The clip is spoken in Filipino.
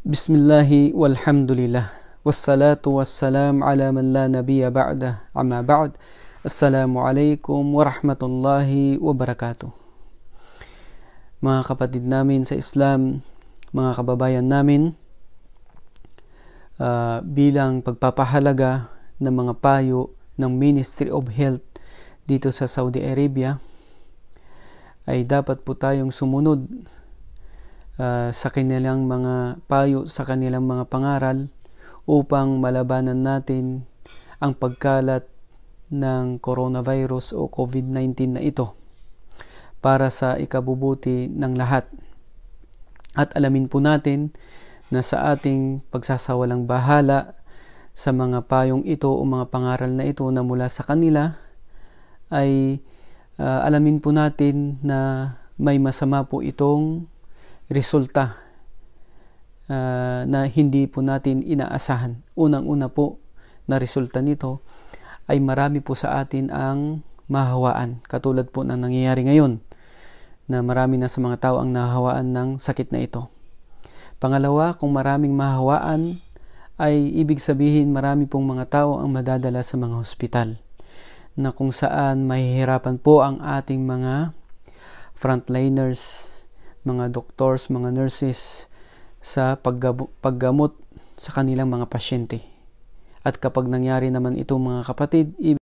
بسم الله والحمد لله والصلاة والسلام على من لا نبي بعده أما بعد السلام عليكم ورحمة الله وبركاته mga kapatid namin sa Islam, mga kababayan namin, uh, bilang pagpapahalaga ng mga payo ng Ministry of Health dito sa Saudi Arabia, ay dapat po tayong sumunod uh, sa kanilang mga payo, sa kanilang mga pangaral upang malabanan natin ang pagkalat ng coronavirus o COVID-19 na ito para sa ikabubuti ng lahat. At alamin po natin na sa ating pagsasawalang bahala sa mga payong ito o mga pangaral na ito na mula sa kanila ay uh, alamin po natin na may masama po itong resulta uh, na hindi po natin inaasahan. Unang-una po na resulta nito ay marami po sa atin ang mahawaan. Katulad po ng nangyayari ngayon na marami na sa mga tao ang nahawaan ng sakit na ito. Pangalawa, kung maraming mahawaan ay ibig sabihin marami pong mga tao ang madadala sa mga hospital na kung saan mahihirapan po ang ating mga frontliners mga doctors, mga nurses sa paggamot sa kanilang mga pasyente. At kapag nangyari naman ito mga kapatid,